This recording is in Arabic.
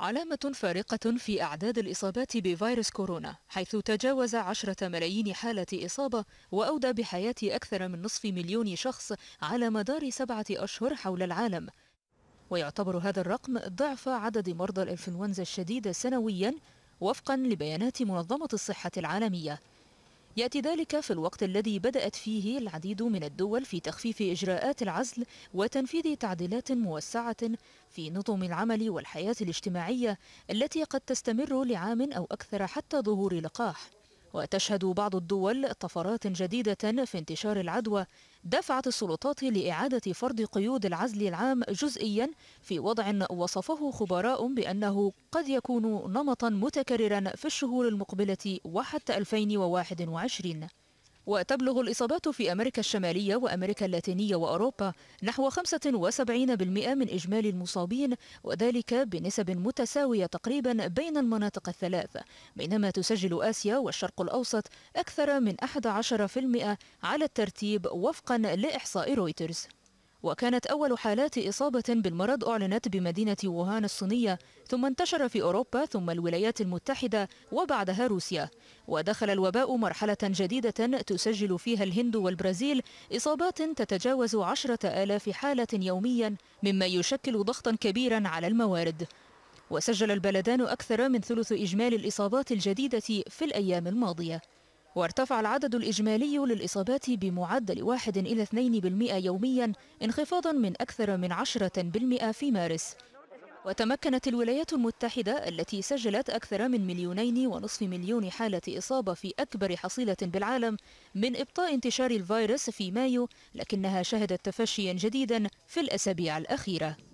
علامة فارقة في أعداد الإصابات بفيروس كورونا حيث تجاوز عشرة ملايين حالة إصابة وأودى بحياة أكثر من نصف مليون شخص على مدار سبعة أشهر حول العالم ويعتبر هذا الرقم ضعف عدد مرضى الإنفلونزا الشديدة سنويا وفقا لبيانات منظمة الصحة العالمية يأتي ذلك في الوقت الذي بدأت فيه العديد من الدول في تخفيف إجراءات العزل وتنفيذ تعديلات موسعة في نظم العمل والحياة الاجتماعية التي قد تستمر لعام أو أكثر حتى ظهور لقاح وتشهد بعض الدول طفرات جديدة في انتشار العدوى دفعت السلطات لإعادة فرض قيود العزل العام جزئيا في وضع وصفه خبراء بأنه قد يكون نمطا متكررا في الشهور المقبلة وحتى 2021 وتبلغ الإصابات في أمريكا الشمالية وأمريكا اللاتينية وأوروبا نحو 75% من إجمالي المصابين وذلك بنسب متساوية تقريبا بين المناطق الثلاث بينما تسجل آسيا والشرق الأوسط أكثر من 11% على الترتيب وفقا لإحصاء رويترز وكانت أول حالات إصابة بالمرض أعلنت بمدينة ووهان الصينية ثم انتشر في أوروبا ثم الولايات المتحدة وبعدها روسيا ودخل الوباء مرحلة جديدة تسجل فيها الهند والبرازيل إصابات تتجاوز عشرة آلاف حالة يوميا مما يشكل ضغطا كبيرا على الموارد وسجل البلدان أكثر من ثلث إجمالي الإصابات الجديدة في الأيام الماضية وارتفع العدد الإجمالي للإصابات بمعدل 1 إلى 2% يوميا انخفاضا من أكثر من 10% في مارس وتمكنت الولايات المتحدة التي سجلت أكثر من مليونين ونصف مليون حالة إصابة في أكبر حصيلة بالعالم من إبطاء انتشار الفيروس في مايو لكنها شهدت تفشيا جديدا في الأسابيع الأخيرة